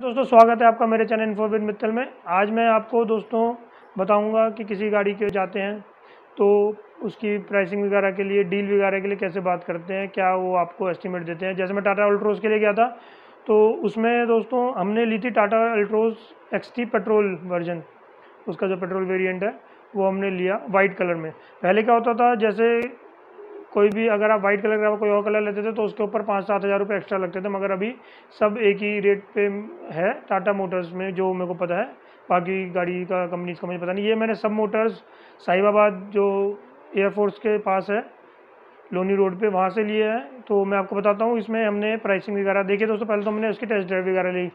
दोस्तों स्वागत है आपका मेरे चैनल इन्फोबिन मित्तल में आज मैं आपको दोस्तों बताऊंगा कि किसी गाड़ी के जाते हैं तो उसकी प्राइसिंग वगैरह के लिए डील वगैरह के लिए कैसे बात करते हैं क्या वो आपको एस्टिमेट देते हैं जैसे मैं टाटा अल्ट्रोज़ के लिए गया था तो उसमें दोस्तों हमने ली थी Tata Altroz X petrol version उसका जो पेट्रोल वेरियंट है वो हमने लिया वाइट कलर में पहले क्या होता था जैसे कोई भी अगर आप वाइट कलर का कोई और कलर लेते थे तो उसके ऊपर पाँच सात हज़ार रुपये एक्स्ट्रा लगते थे मगर अभी सब एक ही रेट पे है टाटा मोटर्स में जो मेरे को पता है बाकी गाड़ी का कंपनी का मुझे पता नहीं ये मैंने सब मोटर्स साहिबाबाद जो एयरफोर्स के पास है लोनी रोड पे वहाँ से लिए हैं तो मैं आपको बताता हूँ इसमें हमने प्राइसिंग वगैरह देखी दोस्तों पहले तो हमने उसकी टेस्ट ड्राइव वगैरह ली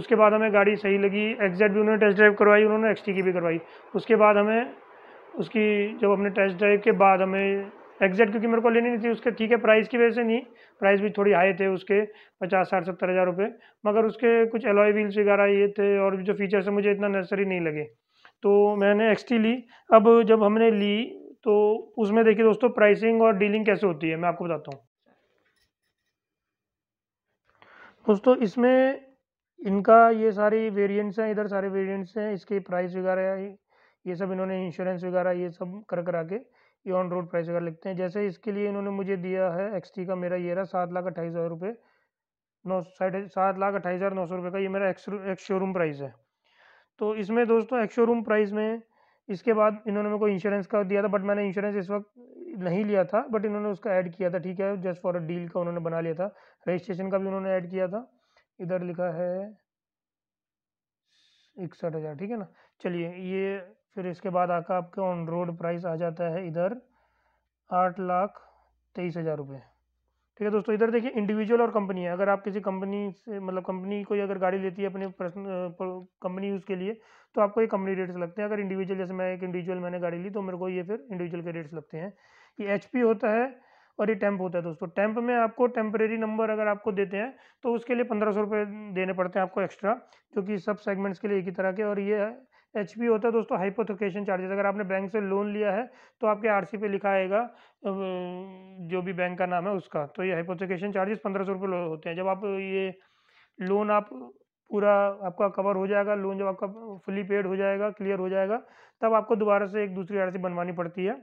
उसके बाद हमें गाड़ी सही लगी एग्जैक्ट भी उन्होंने टेस्ट ड्राइव करवाई उन्होंने एक्सटी की भी करवाई उसके बाद हमें उसकी जब हमने टेस्ट ड्राइव के बाद हमें एग्जैक्ट क्योंकि मेरे को लेनी नहीं थी उसके ठीक है प्राइस की वजह से नहीं प्राइस भी थोड़ी हाई थे उसके पचास साठ सत्तर हज़ार रुपये मगर उसके कुछ एलॉय व्हील्स वगैरह ये थे और जो फीचर्स है मुझे इतना नेसेसरी नहीं लगे तो मैंने एक्स ली अब जब हमने ली तो उसमें देखिए दोस्तों प्राइसिंग और डीलिंग कैसे होती है मैं आपको बताता हूँ दोस्तों इसमें इनका ये सारी वेरियंट्स हैं इधर सारे वेरियंट्स हैं इसके प्राइस वगैरह ये सब इन्होंने इंश्योरेंस वगैरह ये सब कर करा के ये ऑन रोड प्राइस अगर लिखते हैं जैसे इसके लिए इन्होंने मुझे दिया है एक्स का मेरा ये रहा सात लाख अट्ठाईस हज़ार रुपये नौ साढ़े सात लाख अट्ठाईस हज़ार नौ सौ रुपये का ये मेरा एक्स एक्स शोरूम प्राइस है तो इसमें दोस्तों एक्स शोरूम प्राइस में इसके बाद इन्होंने मेरे को इंश्योरेंस का दिया था बट मैंने इंश्योरेंस इस वक्त नहीं लिया था बट इन्होंने उसका ऐड किया था ठीक है जस्ट फॉर अ डील का उन्होंने बना लिया था रजिस्ट्रेशन का भी उन्होंने ऐड किया था इधर लिखा है इकसठ हज़ार ठीक है ना चलिए ये फिर इसके बाद आका आपके ऑन रोड प्राइस आ जाता है इधर आठ लाख तेईस हज़ार रुपये ठीक है दोस्तों इधर देखिए इंडिविजुअल और कंपनी है अगर आप किसी कंपनी से मतलब कंपनी कोई अगर गाड़ी लेती है अपने कंपनी यूज़ के लिए तो आपको ये कंपनी रेट्स लगते हैं अगर इंडिविजुअल जैसे मैं एक इंडिविजुअल मैंने गाड़ी ली तो मेरे को ये फिर इंडिविजुअल के रेट्स लगते हैं ये एच होता है और ये टैंप होता है दोस्तों टैंप में आपको टेम्परेरी नंबर अगर आपको देते हैं तो उसके लिए पंद्रह सौ रुपये देने पड़ते हैं आपको एक्स्ट्रा जो कि सब सेगमेंट्स के लिए एक ही तरह के और ये एच होता है दोस्तों हाइपोथोकेशन चार्जेस अगर आपने बैंक से लोन लिया है तो आपके आर पे लिखा आएगा जो भी बैंक का नाम है उसका तो ये हाइपोथोकेशन चार्जेस पंद्रह सौ रुपये होते हैं जब आप ये लोन आप पूरा आपका कवर हो जाएगा लोन जब आपका फुली पेड हो जाएगा क्लियर हो जाएगा तब आपको दोबारा से एक दूसरी आर बनवानी पड़ती है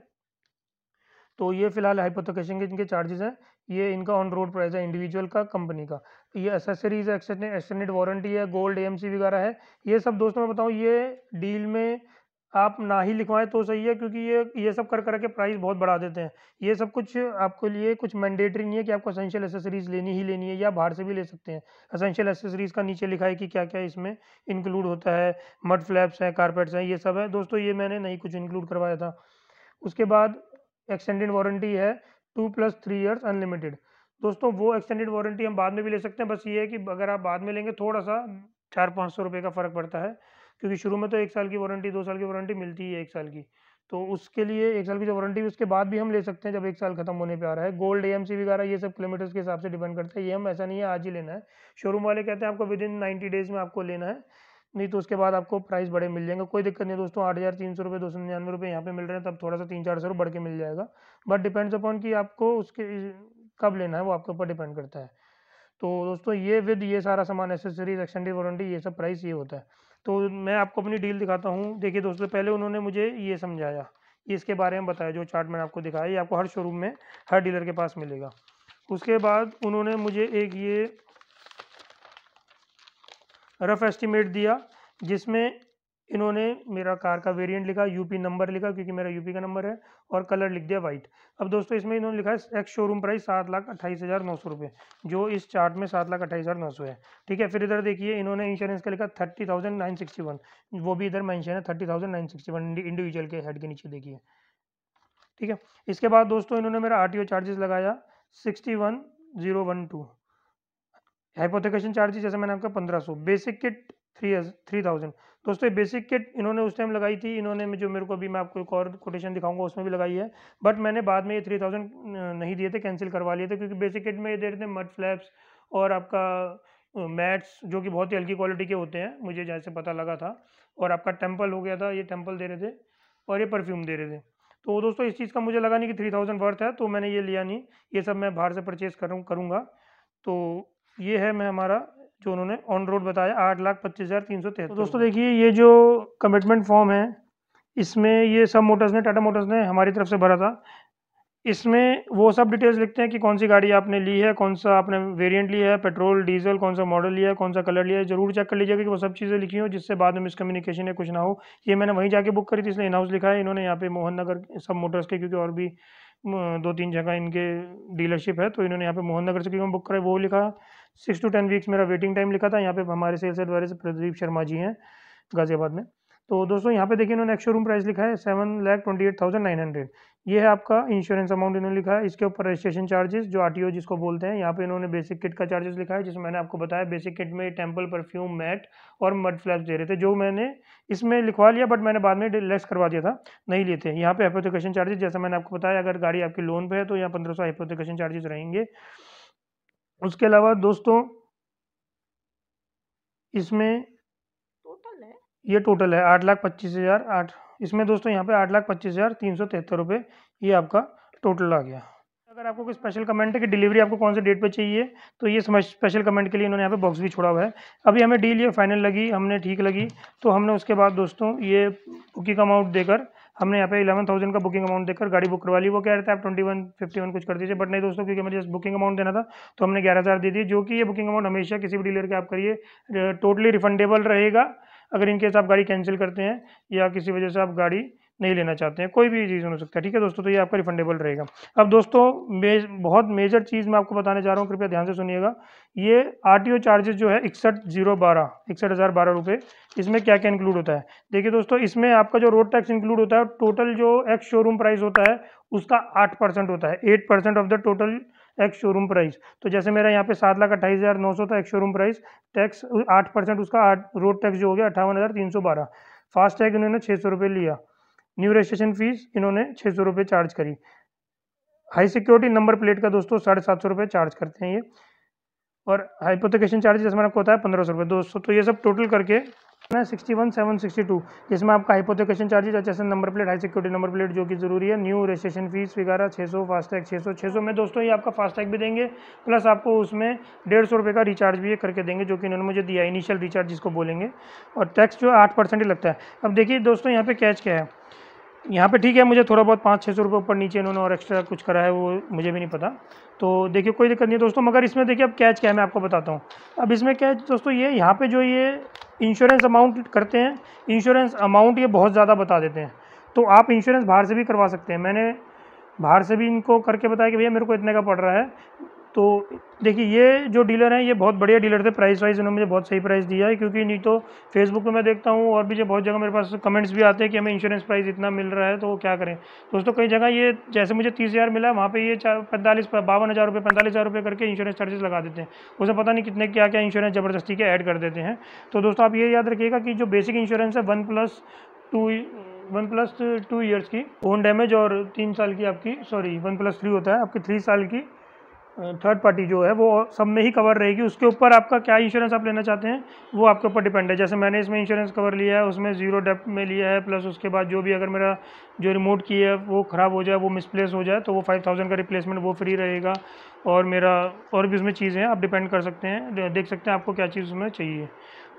तो ये फिलहाल हाइपोथेकेशन के जिनके चार्जेस हैं ये इनका ऑन रोड प्राइस है इंडिविजुअल का कंपनी का तो ये एसेसरीज एक्सटेंडेड वारंटी है गोल्ड ए वगैरह है ये सब दोस्तों मैं बताऊँ ये डील में आप ना ही लिखवाएं तो सही है क्योंकि ये ये सब कर कर के प्राइस बहुत बढ़ा देते हैं ये सब कुछ आपके लिए कुछ मैंडेटरी नहीं है कि आपको असेंशियल एसेसरीज लेनी ही लेनी है या बाहर से भी ले सकते हैं असेंशियल एसेसरीज का नीचे लिखा है कि क्या क्या इसमें इंक्लूड होता है मड फ्लैप्स हैं कारपेट्स हैं ये सब है दोस्तों ये मैंने नहीं कुछ इंक्लूड करवाया था उसके बाद एक्सटेंडेड वारंटी है two plus three years unlimited दोस्तों वो एक्सटेंडेड वारंटी हम बाद में भी ले सकते हैं बस ये है कि अगर आप बाद में लेंगे थोड़ा सा चार पाँच सौ रुपये का फ़र्क पड़ता है क्योंकि शुरू में तो एक साल की वारंटी दो साल की वारंटी मिलती है एक साल की तो उसके लिए एक साल की जो वारंटी उसके बाद भी हम ले सकते हैं जब एक साल खत्म होने पर आ रहा है गोल्ड ए एम सी वगैरह ये सब किलोमीटर्स के हिसाब से डिपेंड करता है ये हम ऐसा नहीं है आज ही लेना है शोरूम वाले कहते हैं आपको विद इन नाइन्टी डेज में आपको लेना है नहीं तो उसके बाद आपको प्राइस बड़े मिल जाएंगे कोई दिक्कत नहीं दोस्तों आठ हज़ार तीन सौ रुपये दो सौ निन्यानवे रुपये यहाँ पे मिल रहे हैं तब थोड़ा सा तीन चार सौ रुपये बढ़ के मिल जाएगा बट डिपेंड्स अपॉन कि आपको उसके कब लेना है वो आपके ऊपर डिपेंड करता है तो दोस्तों ये विद ये सारा सामान एसेसरीज एक्सटेंडेड वारंटी ये सब प्राइस ये होता है तो मैं आपको अपनी डील दिखाता हूँ देखिए दोस्तों पहले उन्होंने मुझे ये समझाया इसके बारे में बताया जो चार्ट मैंने आपको दिखाया ये आपको हर शोरूम में हर डीलर के पास मिलेगा उसके बाद उन्होंने मुझे एक ये रफ एस्टिमेट दिया जिसमें इन्होंने मेरा कार का वेरिएंट लिखा यूपी नंबर लिखा क्योंकि मेरा यूपी का नंबर है और कलर लिख दिया वाइट अब दोस्तों इसमें इन्होंने लिखा है एक्स शोरूम प्राइस सात लाख अट्ठाईस हज़ार नौ सौ रुपये जो इस चार्ट में सात लाख अट्ठाईस हज़ार नौ सौ है ठीक है फिर इधर देखिए इन्होंने इंश्योरेंस का लिखा thirty thousand nine sixty one वो भी इधर मैंशन है thirty thousand nine sixty one individual के हेड के नीचे देखिए ठीक है इसके बाद दोस्तों इन्होंने मेरा आर चार्जेस लगाया sixty one zero one two hypothecation charges जैसे मैंने आपका पंद्रह सौ basic kit three three thousand दोस्तों बेसिक किट इन्होंने उस टाइम लगाई थी इन्होंने जो मेरे को अभी मैं आपको एक और कोटेशन दिखाऊंगा उसमें भी लगाई है बट मैंने बाद में ये थ्री थाउजेंड नहीं दिए थे कैंसिल करवा लिए थे क्योंकि बेसिक किट में ये दे रहे थे मड फ्लैप्स और आपका मैट्स जो कि बहुत ही हल्की क्वालिटी के होते हैं मुझे जैसे पता लगा था और आपका टेम्पल हो गया था ये टेम्पल दे रहे थे और ये परफ्यूम दे रहे थे तो दोस्तों इस चीज़ का मुझे लगा नहीं कि थ्री थाउजेंड वर्थ है तो मैंने ये लिया नहीं ये सब मैं बाहर से परचेज़ करूँ करूँगा तो ये है मैं हमारा जो उन्होंने ऑन रोड बताया आठ लाख पच्चीस हज़ार तीन सौ तेरह तो दोस्तों देखिए ये जो कमिटमेंट फॉर्म है इसमें ये सब मोटर्स ने टाटा मोटर्स ने हमारी तरफ से भरा था इसमें वो सब डिटेल्स लिखते हैं कि कौन सी गाड़ी आपने ली है कौन सा आपने वेरिएंट लिया है पेट्रोल डीजल कौन सा मॉडल लिया है कौन सा कलर लिया है जरूर चेक कर लीजिएगा कि वो सब चीज़ें लिखी हो जिससे बाद में मिसकम्युनिकेशन या कुछ ना हो ये मैंने वहीं जाके बुक करी थी इसलिए इनहाउस लिखा है इन्होंने यहाँ पे मोहन नगर सब मोटर्स के क्योंकि और भी दो तीन जगह इनके डीलरशिप है तो इन्होंने यहाँ पे मोहन नगर से क्यों बुक कराई वो लिखा सिक्स टू टेन वीक्स मेरा वेटिंग टाइम लिखा था यहाँ पे हमारे सेल्स एडवाइजर प्रदीप शर्मा जी हैं गाजियाबाद में तो दोस्तों यहाँ पे देखिए इन्होंने एक्स शोरूम प्राइस लिखा है seven lakh twenty eight thousand nine hundred ये है आपका इंश्योरेंस अमाउंट इन्होंने लिखा है इसके ऊपर रजिस्ट्रेशन चार्जेस जो आरटीओ जिसको बोलते हैं यहाँ पे इन्होंने बेसिक किट का चार्जेस लिखा है जिसमें मैंने आपको बताया बेसिक किट में टेम्पल परफ्यूम मैट और मड फ्लैप्स दे रहे थे जो मैंने इसमें लिखवा लिया बट मैंने बाद में लेस करवा दिया था नहीं लिए थे यहाँ पे हाइपोथिकेशन चार्जेस जैसा मैंने आपको बताया अगर गाड़ी आपकी लोन पर है तो यहाँ पंद्रह सौ चार्जेस रहेंगे उसके अलावा दोस्तों इसमें टोटल है ये टोटल है आठ लाख पच्चीस हज़ार आठ इसमें दोस्तों यहाँ पे आठ लाख पच्चीस हज़ार तीन सौ तिहत्तर रुपये ये आपका टोटल आ गया अगर आपको कोई स्पेशल कमेंट है कि डिलीवरी आपको कौन से डेट पे चाहिए तो ये स्पेशल कमेंट के लिए इन्होंने यहाँ पे बॉक्स भी छोड़ा हुआ है अभी हमें डील ये फाइनल लगी हमने ठीक लगी तो हमने उसके बाद दोस्तों ये बुकिंग अमाउंट देकर हमने यहाँ पे इलेवन थाउजेंड का बुकिंग अमाउंट देकर गाड़ी बुक करवा ली वो कह रहे थे आप ट्वेंटी वन फिफ्टी वन कुछ कर दीजिए बट नहीं दोस्तों क्योंकि हमें जस्ट बुकिंग अमाउंट देना था तो हमने ग्यारह हज़ार दे दी जो कि ये बुकिंग अमाउंट हमेशा किसी भी डीलर के आप करिए टोटली रिफंडेबल रहेगा अगर इनकेस आप गाड़ी कैंसिल करते हैं या किसी वजह से आप गाड़ी नहीं लेना चाहते हैं कोई भी रीज़न हो सकता है ठीक है दोस्तों तो ये आपका रिफंडेबल रहेगा अब दोस्तों मेज, बहुत मेजर चीज़ मैं आपको बताने जा रहा हूँ कृपया ध्यान से सुनिएगा ये आर चार्जेस जो है इकसठ जीरो बारह इकसठ हज़ार बारह रुपये इसमें क्या क्या इंक्लूड होता है देखिए दोस्तों इसमें आपका जो रोड टैक्स इंक्लूड होता है टोटल जो एक्स शोरूम प्राइस होता है उसका आठ परसेंट होता है eight percent of the total ex showroom price तो जैसे मेरा यहाँ पे सात लाख अट्ठाईस हज़ार नौ सौ था एक्स शोरूम प्राइस टैक्स आठ परसेंट उसका आठ रोड टैक्स जो हो गया अट्ठावन हज़ार तीन सौ बारह फास्ट टैग इन्होंने छः सौ रुपये लिया न्यू रजिस्ट्रेशन फीस इन्होंने छः सौ रुपये चार्ज करी हाई सिक्योरिटी नंबर प्लेट का दोस्तों साढ़े सात सौ रुपये चार्ज करते हैं ये और हाइपोथिकेशन चार्जेस मैंने होता है पंद्रह सौ रुपये दोस्तों तो ये सब टोटल करके है sixty one seven sixty two जिसमें आपका हाइपोथेकेशन चार्जेज अच्छा number plate high security number plate जो कि जरूरी है न्यू रजिस्ट्रेशन फीस वगैरह छः सौ फास्टैग छः सौ छः सौ में दोस्तों ये आपका फास्टैग भी देंगे प्लस आपको उसमें डेढ़ सौ रुपये का रिचार्ज भी करके देंगे जो कि इन्होंने मुझे दिया इनिशियल रिचार्ज जिसको बोलेंगे और टैक्स जो आठ परसेंट ही लगता है अब देखिए दोस्तों यहाँ पर कैच क्या है यहाँ पे ठीक है मुझे थोड़ा बहुत पाँच छः सौ रुपये ऊपर नीचे इन्होंने और एक्स्ट्रा कुछ करा है वो मुझे भी नहीं पता तो देखिए कोई दिक्कत नहीं दोस्तों मगर इसमें देखिए अब कैच क्या है मैं आपको बताता हूँ अब इसमें कैच दोस्तों ये यहाँ पे जो ये इंश्योरेंस अमाउंट करते हैं इंश्योरेंस अमाउंट ये बहुत ज़्यादा बता देते हैं तो आप इंश्योरेंस बाहर से भी करवा सकते हैं मैंने बाहर से भी इनको करके बताया कि भैया मेरे को इतने का पड़ रहा है तो देखिए ये जो डीलर हैं ये बहुत बढ़िया डीलर थे प्राइस वाइज इन्होंने मुझे बहुत सही प्राइस दिया है क्योंकि नहीं तो फेसबुक पे मैं देखता हूँ और भी जो बहुत जगह मेरे पास कमेंट्स भी आते हैं कि हमें इंश्योरेंस प्राइस इतना मिल रहा है तो क्या करें दोस्तों कई जगह ये जैसे मुझे तीस हज़ार मिला वहाँ पर ये चार पैंतालीस बावन हज़ार रुपये पैंतालीस हज़ार रुपये करके इंश्योरेंस चार्जेस लगा देते हैं उसे पता नहीं कितने क्या क्या इंश्योरेंस ज़बरदस्ती के ऐड कर देते हैं तो दोस्तों आप ये याद रखिएगा कि जो बेसिक इंश्योरेंस है one plus two one plus two years की ओन डैमेज और तीन साल की आपकी सॉरी वन प्लस थ्री होता है आपकी थ्री साल की थर्ड पार्टी जो है वो सब में ही कवर रहेगी उसके ऊपर आपका क्या इंश्योरेंस आप लेना चाहते हैं वो आपके ऊपर डिपेंड है जैसे मैंने इसमें इंश्योरेंस कवर लिया है उसमें जीरो डेप में लिया है प्लस उसके बाद जो भी अगर मेरा जो रिमोट की है वो ख़राब हो जाए वो मिसप्लेस हो जाए तो वो फाइव थाउजेंड का रिप्लेसमेंट वो फ्री रहेगा और मेरा और भी उसमें चीज़ें आप डिपेंड कर सकते हैं देख सकते हैं आपको क्या चीज़ उसमें चाहिए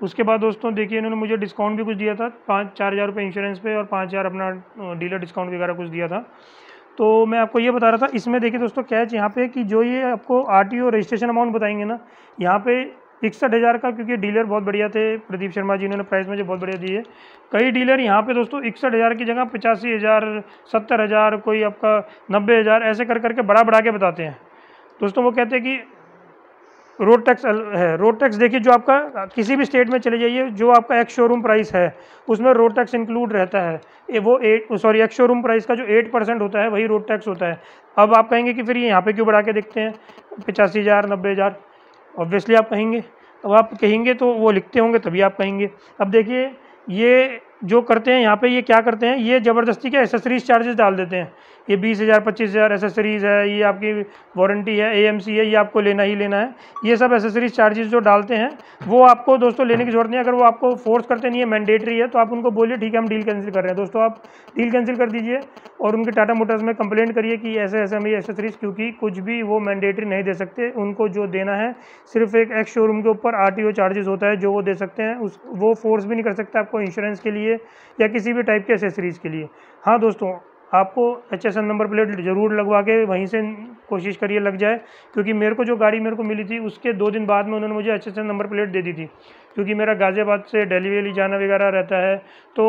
उसके बाद दोस्तों देखिए इन्होंने मुझे डिस्काउंट भी कुछ दिया था पाँच चार हज़ार रुपये इंश्योरेंस पे और पाँच हज़ार अपना डीलर डिस्काउंट वगैरह कुछ दिया था तो मैं आपको ये बता रहा था इसमें देखिए दोस्तों कैच यहाँ पे कि जो ये आपको आर टी रजिस्ट्रेशन अमाउंट बताएंगे ना यहाँ पे इकसठ हज़ार का क्योंकि डीलर बहुत बढ़िया थे प्रदीप शर्मा जी उन्होंने प्राइस मुझे बहुत बढ़िया दी है कई डीलर यहाँ पे दोस्तों इकसठ हज़ार की जगह पचासी हज़ार सत्तर हज़ार कोई आपका नब्बे हज़ार ऐसे कर करके बड़ा बढ़ा के बताते हैं दोस्तों वो कहते हैं कि रोड टैक्स है रोड टैक्स देखिए जो आपका किसी भी स्टेट में चले जाइए जो आपका एक्स शोरूम प्राइस है उसमें रोड टैक्स इंक्लूड रहता है ए, वो eight sorry ex showroom price का जो एट परसेंट होता है वही रोड टैक्स होता है अब आप कहेंगे कि फिर ये यहाँ पे क्यों बढ़ा के देखते हैं पचासी हज़ार नब्बे हज़ार ऑब्वियसली आप कहेंगे अब आप कहेंगे तो वो लिखते होंगे तभी आप कहेंगे अब देखिए ये जो करते हैं यहाँ पे ये क्या करते हैं ये ज़बरदस्ती के एसेसरीज चार्जेस डाल देते हैं ये बीस हज़ार पच्चीस हज़ार एसेसरीज़ है ये आपकी वारंटी है एएमसी है ये आपको लेना ही लेना है ये सब एसेसरीज चार्जेस जो डालते हैं वो आपको दोस्तों लेने की ज़रूरत नहीं है अगर वो आपको फोर्स करते नहीं है मैंडेटरी है तो आप उनको बोलिए ठीक है हम डील कैंसिल कर रहे हैं दोस्तों आप डील कैंसिल कर दीजिए और उनके टाटा मोटर्स में कंप्लेंट करिए कि ऐसे ऐसे हमें एसेसरीज़ क्योंकि कुछ भी वो मैंडेटरी नहीं दे सकते उनको जो देना है सिर्फ एक एक्स शोरूम के ऊपर आर चार्जेस होता है जो वो दे सकते हैं उस वो फोर्स भी नहीं कर सकते आपको इंश्योरेंस के लिए या किसी भी टाइप के एसेसरीज़ के लिए हाँ दोस्तों आपको H S N number plate ज़रूर लगवा के वहीं से कोशिश करिए लग जाए क्योंकि मेरे को जो गाड़ी मेरे को मिली थी उसके दो दिन बाद में उन्होंने मुझे H S N number plate दे दी थी क्योंकि मेरा गाज़ियाबाद से डेली वेली जाना वगैरह रहता है तो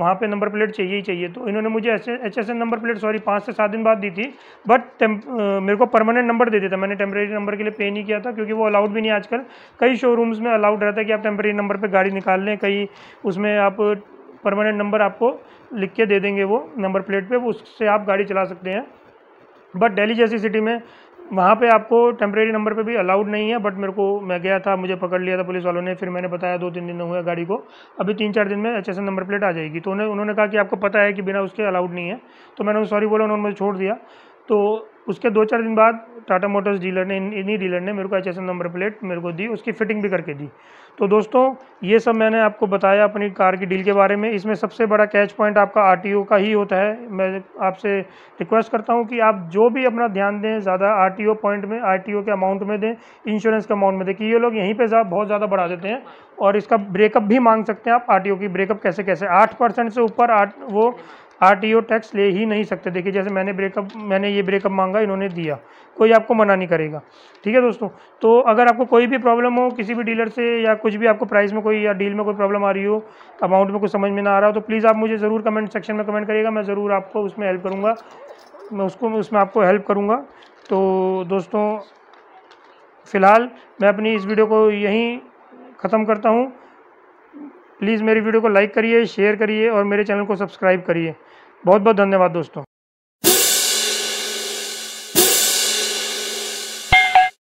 वहाँ पे नंबर प्लेट चाहिए ही चाहिए तो इन्होंने मुझे H S N number plate sorry पाँच से सात दिन बाद दी थी बट मेरे को परमानेंट नंबर दे दिया था मैंने टेम्प्रेरी नंबर के लिए पे नहीं किया था क्योंकि वो अलाउड भी नहीं आजकल कई शोरूम्स में अलाउड रहता है कि आप टेम्प्रेरी नंबर पर गाड़ी निकाल लें कई उसमें आप परमानेंट नंबर आपको लिख के दे देंगे वो नंबर प्लेट पे उससे आप गाड़ी चला सकते हैं बट दिल्ली जैसी सिटी में वहाँ पे आपको टेम्प्रेरी नंबर पे भी अलाउड नहीं है बट मेरे को मैं गया था मुझे पकड़ लिया था पुलिस वालों ने फिर मैंने बताया दो तीन दिन हुए गाड़ी को अभी तीन चार दिन में एच नंबर प्लेट आ जाएगी तो उन्हें उन्होंने कहा कि आपको पता है कि बिना उसके अलाउड नहीं है तो मैंने सॉरी बोला उन्होंने मुझे छोड़ दिया तो उसके दो चार दिन बाद टाटा मोटर्स डीलर ने इन्हीं डीलर ने मेरे को एच नंबर प्लेट मेरे को दी उसकी फिटिंग भी करके दी तो दोस्तों ये सब मैंने आपको बताया अपनी कार की डील के बारे में इसमें सबसे बड़ा कैच पॉइंट आपका आर का ही होता है मैं आपसे रिक्वेस्ट करता हूँ कि आप जो भी अपना ध्यान दें ज़्यादा आर पॉइंट में आर के अमाउंट में दें इंश्योरेंस के अमाउंट में दें कि ये लोग यहीं पर बहुत ज़्यादा बढ़ा देते हैं और इसका ब्रेकअप भी मांग सकते हैं आप आर की ब्रेकअप कैसे कैसे आठ से ऊपर आठ वो आरटीओ टैक्स ले ही नहीं सकते देखिए जैसे मैंने ब्रेकअप मैंने ये ब्रेकअप मांगा इन्होंने दिया कोई आपको मना नहीं करेगा ठीक है दोस्तों तो अगर आपको कोई भी प्रॉब्लम हो किसी भी डीलर से या कुछ भी आपको प्राइस में कोई या डील में कोई प्रॉब्लम आ रही हो अमाउंट में कुछ समझ में ना आ रहा हो तो प्लीज़ आप मुझे ज़रूर कमेंट सेक्शन में कमेंट करिएगा मैं ज़रूर आपको उसमें हेल्प करूँगा मैं उसको उसमें आपको हेल्प करूँगा तो दोस्तों फ़िलहाल मैं अपनी इस वीडियो को यहीं ख़त्म करता हूँ प्लीज़ मेरी वीडियो को लाइक करिए शेयर करिए और मेरे चैनल को सब्सक्राइब करिए बहुत बहुत धन्यवाद दोस्तों